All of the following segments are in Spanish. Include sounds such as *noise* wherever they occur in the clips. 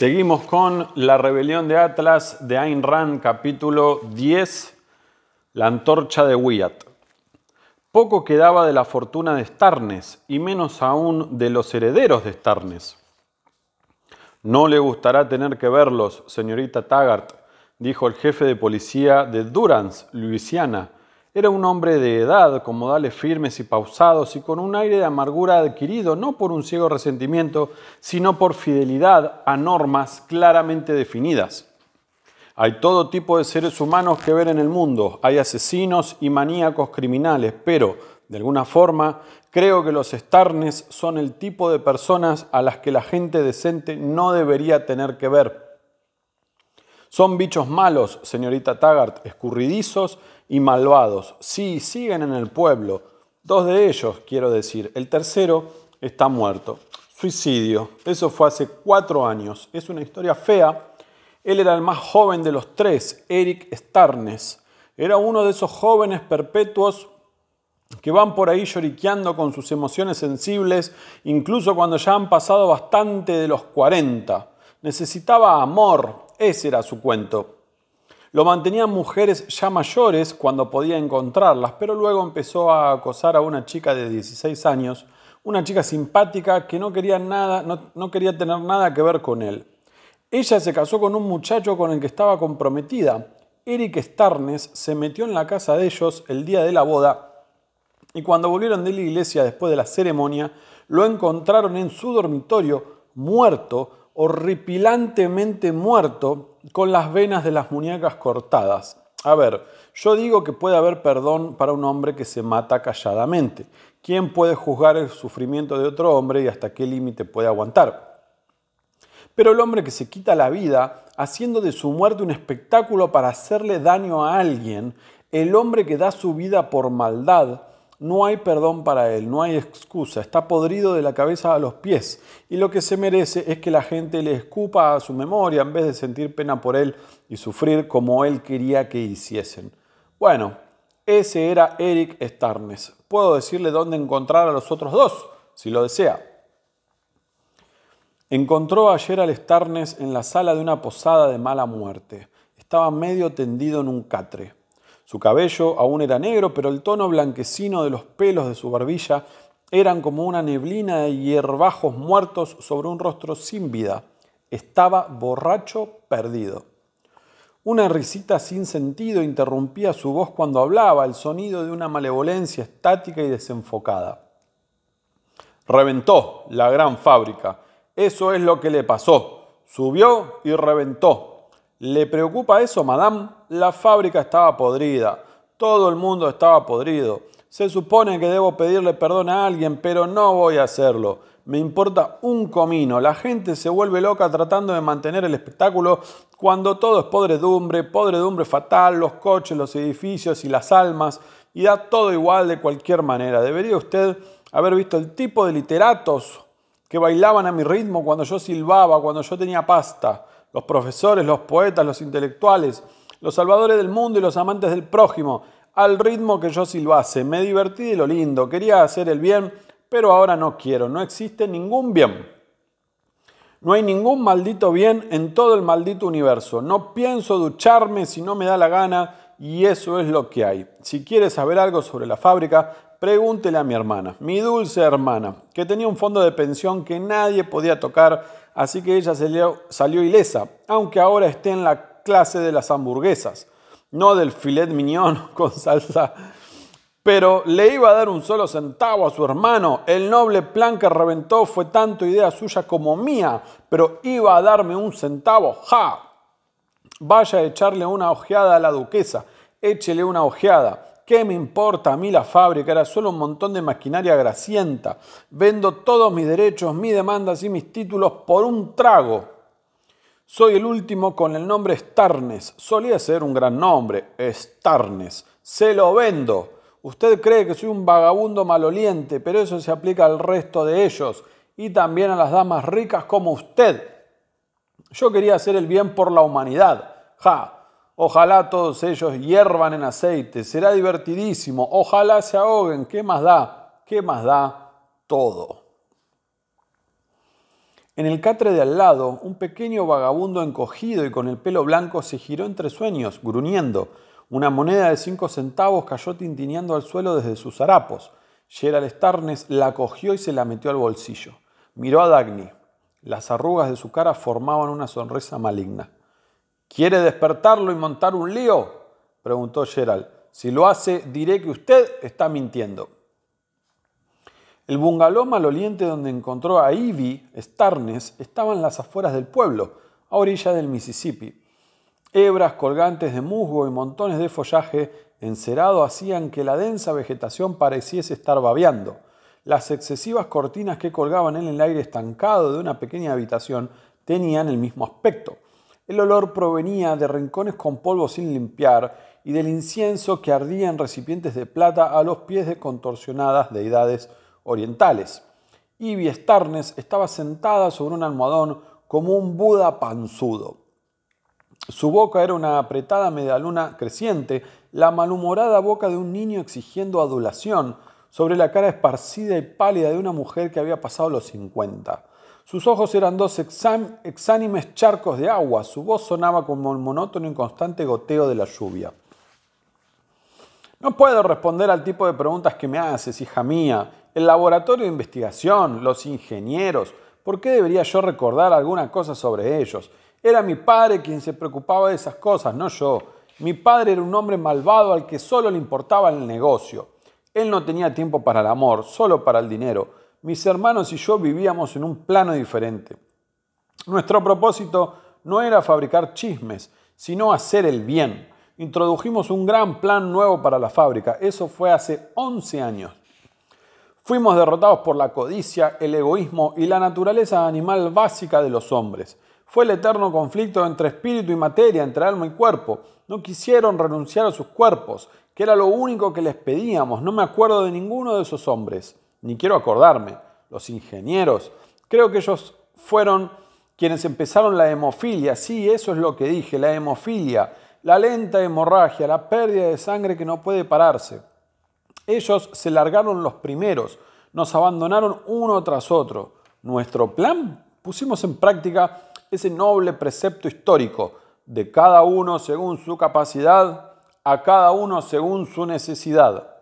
Seguimos con La rebelión de Atlas de Ayn Rand, capítulo 10, La antorcha de Wyatt. Poco quedaba de la fortuna de Starnes, y menos aún de los herederos de Starnes. No le gustará tener que verlos, señorita Taggart, dijo el jefe de policía de Durance, Luisiana, era un hombre de edad, con modales firmes y pausados y con un aire de amargura adquirido no por un ciego resentimiento, sino por fidelidad a normas claramente definidas. Hay todo tipo de seres humanos que ver en el mundo, hay asesinos y maníacos criminales, pero, de alguna forma, creo que los starnes son el tipo de personas a las que la gente decente no debería tener que ver. Son bichos malos, señorita Taggart, escurridizos y malvados. Sí, siguen en el pueblo. Dos de ellos, quiero decir. El tercero está muerto. Suicidio. Eso fue hace cuatro años. Es una historia fea. Él era el más joven de los tres, Eric Starnes. Era uno de esos jóvenes perpetuos que van por ahí lloriqueando con sus emociones sensibles, incluso cuando ya han pasado bastante de los 40. Necesitaba amor, ese era su cuento. Lo mantenían mujeres ya mayores cuando podía encontrarlas, pero luego empezó a acosar a una chica de 16 años, una chica simpática que no quería, nada, no, quería tener nada que ver con él. Ella se casó con un muchacho con el que estaba comprometida. Eric Starnes se metió en la casa de ellos el día de la boda y cuando volvieron de la iglesia después de la ceremonia, lo encontraron en su dormitorio muerto horripilantemente muerto con las venas de las muñecas cortadas. A ver, yo digo que puede haber perdón para un hombre que se mata calladamente. ¿Quién puede juzgar el sufrimiento de otro hombre y hasta qué límite puede aguantar? Pero el hombre que se quita la vida haciendo de su muerte un espectáculo para hacerle daño a alguien, el hombre que da su vida por maldad, no hay perdón para él, no hay excusa, está podrido de la cabeza a los pies y lo que se merece es que la gente le escupa a su memoria en vez de sentir pena por él y sufrir como él quería que hiciesen. Bueno, ese era Eric Starnes. Puedo decirle dónde encontrar a los otros dos, si lo desea. Encontró ayer al Starnes en la sala de una posada de mala muerte. Estaba medio tendido en un catre. Su cabello aún era negro, pero el tono blanquecino de los pelos de su barbilla eran como una neblina de hierbajos muertos sobre un rostro sin vida. Estaba borracho, perdido. Una risita sin sentido interrumpía su voz cuando hablaba, el sonido de una malevolencia estática y desenfocada. Reventó la gran fábrica. Eso es lo que le pasó. Subió y reventó. ¿Le preocupa eso, madame? La fábrica estaba podrida, todo el mundo estaba podrido. Se supone que debo pedirle perdón a alguien, pero no voy a hacerlo. Me importa un comino. La gente se vuelve loca tratando de mantener el espectáculo cuando todo es podredumbre, podredumbre fatal, los coches, los edificios y las almas, y da todo igual de cualquier manera. Debería usted haber visto el tipo de literatos que bailaban a mi ritmo cuando yo silbaba, cuando yo tenía pasta los profesores, los poetas, los intelectuales, los salvadores del mundo y los amantes del prójimo, al ritmo que yo silbase. Me divertí de lo lindo, quería hacer el bien, pero ahora no quiero, no existe ningún bien. No hay ningún maldito bien en todo el maldito universo. No pienso ducharme si no me da la gana y eso es lo que hay. Si quieres saber algo sobre la fábrica, pregúntele a mi hermana, mi dulce hermana, que tenía un fondo de pensión que nadie podía tocar así que ella salió, salió ilesa, aunque ahora esté en la clase de las hamburguesas, no del filet mignon *laughs* con salsa. Pero le iba a dar un solo centavo a su hermano. El noble plan que reventó fue tanto idea suya como mía, pero iba a darme un centavo. ¡Ja! Vaya a echarle una ojeada a la duquesa. Échele una ojeada. ¿Qué me importa a mí la fábrica? Era solo un montón de maquinaria grasienta. Vendo todos mis derechos, mis demandas y mis títulos por un trago. Soy el último con el nombre Starnes. Solía ser un gran nombre, Starnes. Se lo vendo. Usted cree que soy un vagabundo maloliente, pero eso se aplica al resto de ellos y también a las damas ricas como usted. Yo quería hacer el bien por la humanidad. Ja, Ojalá todos ellos hiervan en aceite, será divertidísimo, ojalá se ahoguen, ¿qué más da? ¿Qué más da todo? En el catre de al lado, un pequeño vagabundo encogido y con el pelo blanco se giró entre sueños, gruñendo. Una moneda de cinco centavos cayó tintineando al suelo desde sus harapos. Gerald Starnes la cogió y se la metió al bolsillo. Miró a Dagny. Las arrugas de su cara formaban una sonrisa maligna. ¿Quiere despertarlo y montar un lío? preguntó Gerald. Si lo hace, diré que usted está mintiendo. El bungaló maloliente donde encontró a Ivy Starnes estaba en las afueras del pueblo, a orilla del Mississippi. Hebras colgantes de musgo y montones de follaje encerado hacían que la densa vegetación pareciese estar babeando. Las excesivas cortinas que colgaban en el aire estancado de una pequeña habitación tenían el mismo aspecto. El olor provenía de rincones con polvo sin limpiar y del incienso que ardía en recipientes de plata a los pies de contorsionadas deidades orientales. Ivy Starnes estaba sentada sobre un almohadón como un Buda panzudo. Su boca era una apretada medialuna creciente, la malhumorada boca de un niño exigiendo adulación, sobre la cara esparcida y pálida de una mujer que había pasado los 50. Sus ojos eran dos exánimes charcos de agua, su voz sonaba como el monótono y constante goteo de la lluvia. No puedo responder al tipo de preguntas que me haces, hija mía. El laboratorio de investigación, los ingenieros, ¿por qué debería yo recordar alguna cosa sobre ellos? Era mi padre quien se preocupaba de esas cosas, no yo. Mi padre era un hombre malvado al que solo le importaba el negocio. Él no tenía tiempo para el amor, solo para el dinero mis hermanos y yo vivíamos en un plano diferente. Nuestro propósito no era fabricar chismes, sino hacer el bien. Introdujimos un gran plan nuevo para la fábrica. Eso fue hace 11 años. Fuimos derrotados por la codicia, el egoísmo y la naturaleza animal básica de los hombres. Fue el eterno conflicto entre espíritu y materia, entre alma y cuerpo. No quisieron renunciar a sus cuerpos, que era lo único que les pedíamos. No me acuerdo de ninguno de esos hombres ni quiero acordarme, los ingenieros. Creo que ellos fueron quienes empezaron la hemofilia, sí, eso es lo que dije, la hemofilia, la lenta hemorragia, la pérdida de sangre que no puede pararse. Ellos se largaron los primeros, nos abandonaron uno tras otro. Nuestro plan pusimos en práctica ese noble precepto histórico, de cada uno según su capacidad, a cada uno según su necesidad.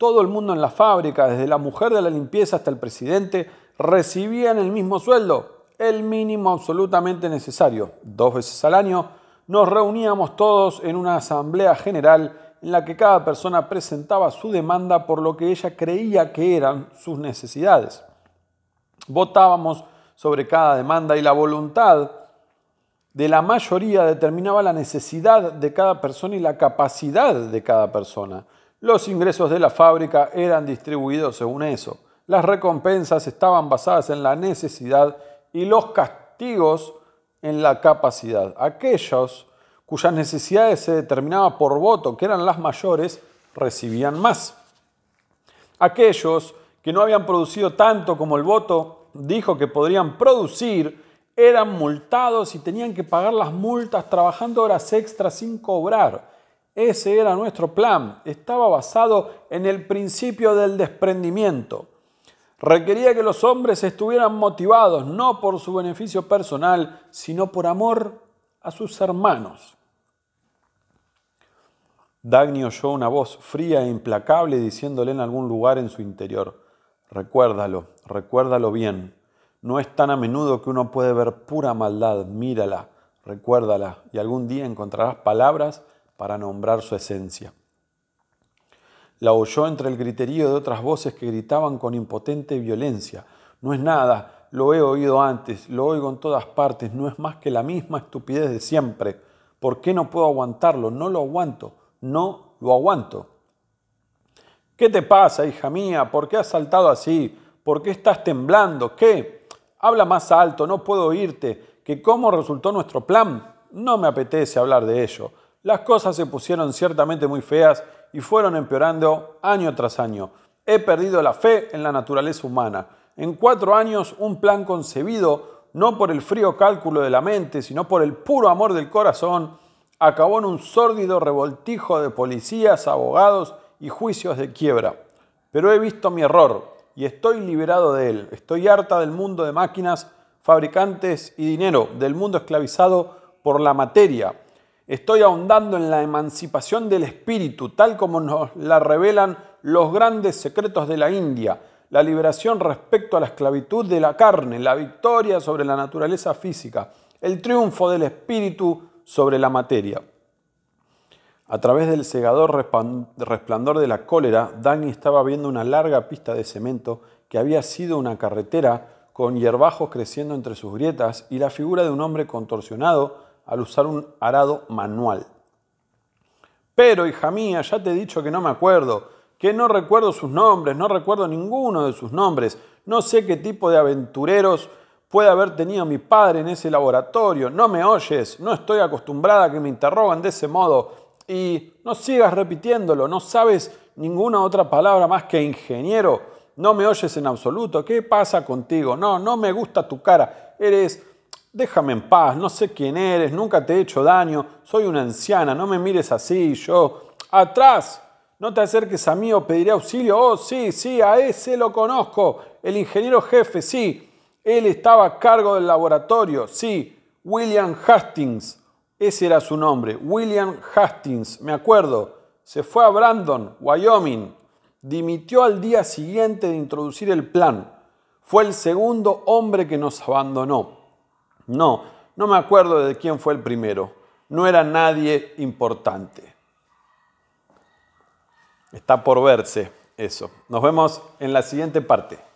Todo el mundo en la fábrica, desde la mujer de la limpieza hasta el presidente, recibían el mismo sueldo, el mínimo absolutamente necesario. Dos veces al año nos reuníamos todos en una asamblea general en la que cada persona presentaba su demanda por lo que ella creía que eran sus necesidades. Votábamos sobre cada demanda y la voluntad de la mayoría determinaba la necesidad de cada persona y la capacidad de cada persona. Los ingresos de la fábrica eran distribuidos según eso. Las recompensas estaban basadas en la necesidad y los castigos en la capacidad. Aquellos cuyas necesidades se determinaban por voto, que eran las mayores, recibían más. Aquellos que no habían producido tanto como el voto dijo que podrían producir, eran multados y tenían que pagar las multas trabajando horas extras sin cobrar ese era nuestro plan. Estaba basado en el principio del desprendimiento. Requería que los hombres estuvieran motivados no por su beneficio personal, sino por amor a sus hermanos. Dagny oyó una voz fría e implacable diciéndole en algún lugar en su interior, recuérdalo, recuérdalo bien. No es tan a menudo que uno puede ver pura maldad, mírala, recuérdala, y algún día encontrarás palabras para nombrar su esencia. La oyó entre el griterío de otras voces que gritaban con impotente violencia. No es nada, lo he oído antes, lo oigo en todas partes, no es más que la misma estupidez de siempre. ¿Por qué no puedo aguantarlo? No lo aguanto, no lo aguanto. ¿Qué te pasa, hija mía? ¿Por qué has saltado así? ¿Por qué estás temblando? ¿Qué? Habla más alto, no puedo oírte. ¿Que cómo resultó nuestro plan? No me apetece hablar de ello. Las cosas se pusieron ciertamente muy feas y fueron empeorando año tras año. He perdido la fe en la naturaleza humana. En cuatro años, un plan concebido no por el frío cálculo de la mente, sino por el puro amor del corazón, acabó en un sórdido revoltijo de policías, abogados y juicios de quiebra. Pero he visto mi error y estoy liberado de él. Estoy harta del mundo de máquinas, fabricantes y dinero, del mundo esclavizado por la materia Estoy ahondando en la emancipación del espíritu, tal como nos la revelan los grandes secretos de la India, la liberación respecto a la esclavitud de la carne, la victoria sobre la naturaleza física, el triunfo del espíritu sobre la materia. A través del cegador resplandor de la cólera, Dani estaba viendo una larga pista de cemento que había sido una carretera con hierbajos creciendo entre sus grietas y la figura de un hombre contorsionado al usar un arado manual. Pero, hija mía, ya te he dicho que no me acuerdo, que no recuerdo sus nombres, no recuerdo ninguno de sus nombres, no sé qué tipo de aventureros puede haber tenido mi padre en ese laboratorio, no me oyes, no estoy acostumbrada a que me interrogan de ese modo, y no sigas repitiéndolo, no sabes ninguna otra palabra más que ingeniero, no me oyes en absoluto, ¿qué pasa contigo? No, no me gusta tu cara, eres Déjame en paz, no sé quién eres, nunca te he hecho daño, soy una anciana, no me mires así, yo. ¡Atrás! No te acerques a mí o pediré auxilio. Oh, sí, sí, a ese lo conozco. El ingeniero jefe, sí. Él estaba a cargo del laboratorio, sí. William Hastings. Ese era su nombre. William Hastings, me acuerdo. Se fue a Brandon, Wyoming. Dimitió al día siguiente de introducir el plan. Fue el segundo hombre que nos abandonó. No, no me acuerdo de quién fue el primero. No era nadie importante. Está por verse eso. Nos vemos en la siguiente parte.